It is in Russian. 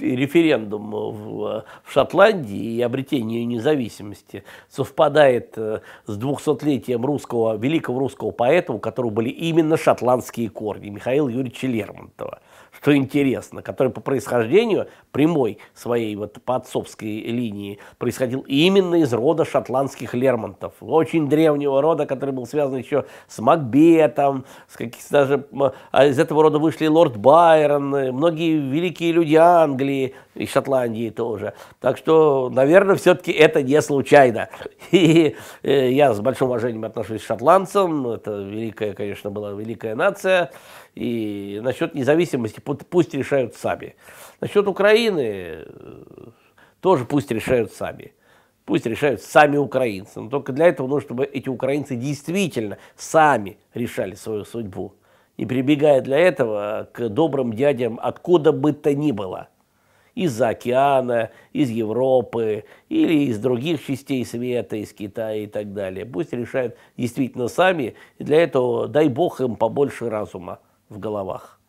референдум в, в Шотландии и обретение независимости совпадает э, с 200-летием русского, великого русского поэта, у которого были именно шотландские корни, Михаила Юрьевича Лермонтова что интересно, который по происхождению прямой своей вот по отцовской линии происходил именно из рода шотландских Лермонтов, очень древнего рода, который был связан еще с Макбетом, с каких то даже а из этого рода вышли лорд Байрон, многие великие люди Англии, Англии, и Шотландии тоже. Так что, наверное, все-таки это не случайно. И э, я с большим уважением отношусь к шотландцам. Это великая, конечно, была великая нация. И насчет независимости пусть решают сами. Насчет Украины э, тоже пусть решают сами пусть решают сами украинцы. Но только для этого нужно, чтобы эти украинцы действительно сами решали свою судьбу, не прибегая для этого к добрым дядям откуда бы то ни было из-за океана, из Европы или из других частей света, из Китая и так далее. Пусть решают действительно сами, и для этого дай бог им побольше разума в головах.